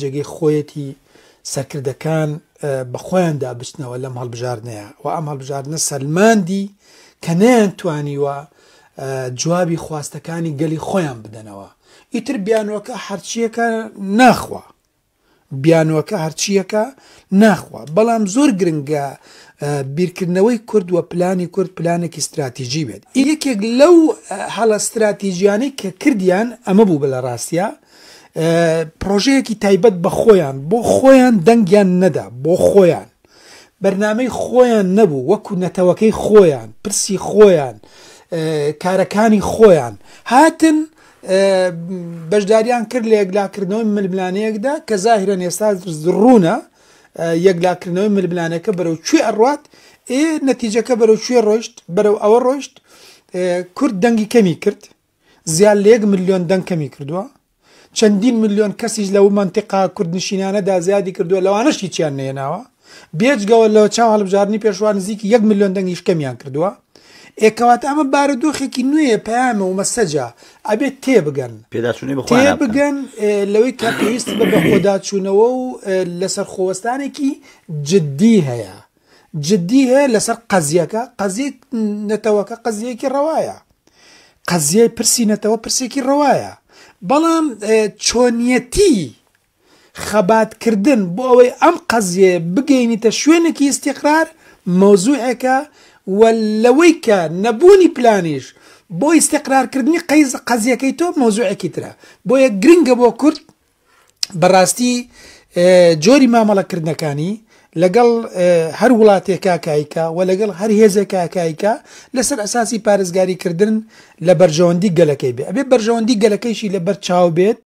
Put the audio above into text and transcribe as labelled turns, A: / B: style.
A: جێگەی خۆیەتی سەرکردەکان بە خۆیاندا بچنەوە لەم هەڵبژاردنەیە و ئەم هەڵبژاردنە سەلماندی کە نەیانتوانیوە جوابی خواستەکانی گەلی خۆیان بدەنەوە ئیتر بیانەوەکە هەرچیەکە ناخوا بیانەوەکە هەرچیەکە ناخوا بەڵام زۆر گرنگە بیرکردنەوەی کورد و پلانی کورد پلانێکی استراتیژی بێت یەکێک لەو هەڵە استراتیژیانی کە کردیان ئەمە بوو بە لە ڕاستە پرۆژەیەکی تایبەت بە خۆیان بۆ خۆیان دەنگیان نەدا بۆ خۆیان بەرنمەی خۆیان نەبوو وەکو نەتەوەکەی خۆیان پرسی خۆیان کارەکانی خۆیان هاتن بەشداریان کرد لە یەکلاکردنەوەی ململانەیەکدا کە زاهرە ئێستا ڕوونە یەکلاکردنەوەی ململانەکە بەرەو کوێ ئەڕات ئێ نەتیجەکە بەرەو کوێ ڕۆشت بەرەو ئەوە ڕۆشت کورد دەنگی کەمی کرد زیان لە 1 میلیۆن دەنگ کەمی کردووە چەندین میلیۆن کەسیش لەو منتیقا کوردنشینانەدا زیادی کردووە لەوانشی چیان نێناوە بێجگەوە لەوە چاو هەڵبژارنی پێشوان نزیکی 1 میلیۆن دەنگی شکەمیان کردووە ئێکەواتە ئەمە بارە دۆخێکی نوێیە پامە و مەسەجا ئەبێت تێبگەن بگەن لەوەی کە پێویست بە بەخۆداچوونەوە و لەسەر خۆوەستانێکی جددی هەیە جددی هەیە لەسەر قەزیەکە قەزیت نەتەوەکە قەزیەکی ڕەوایە قەزیای پرسی نەتەوە پرسێکی ڕەوایە بەڵام چۆنیەتی خەباتکردن بۆ ئەوەی ئەم قەزیێ بگەینیتە شوێنێکی استیقرار مۆزوعەکە و لەوەی کە نەبوونی پلانیش بۆ ئیسستقرارکردنی قەیز قەزیەکەی تۆ مۆزوعەکی ترە بۆیە گرنگە بۆ کورت بەڕاستی جۆری مامەڵەکردنەکانی لەگەڵ هەر وڵاتێکا کایکە و لەگەڵ هەر هێزێکا کایکە لەسەر ئەساسی پارێزگاریکردن لە بەرژەوەندی گەلەکەی بێ ئەبێ بەرژەوەندی گەلەکەیشی لە بەر چاو بێت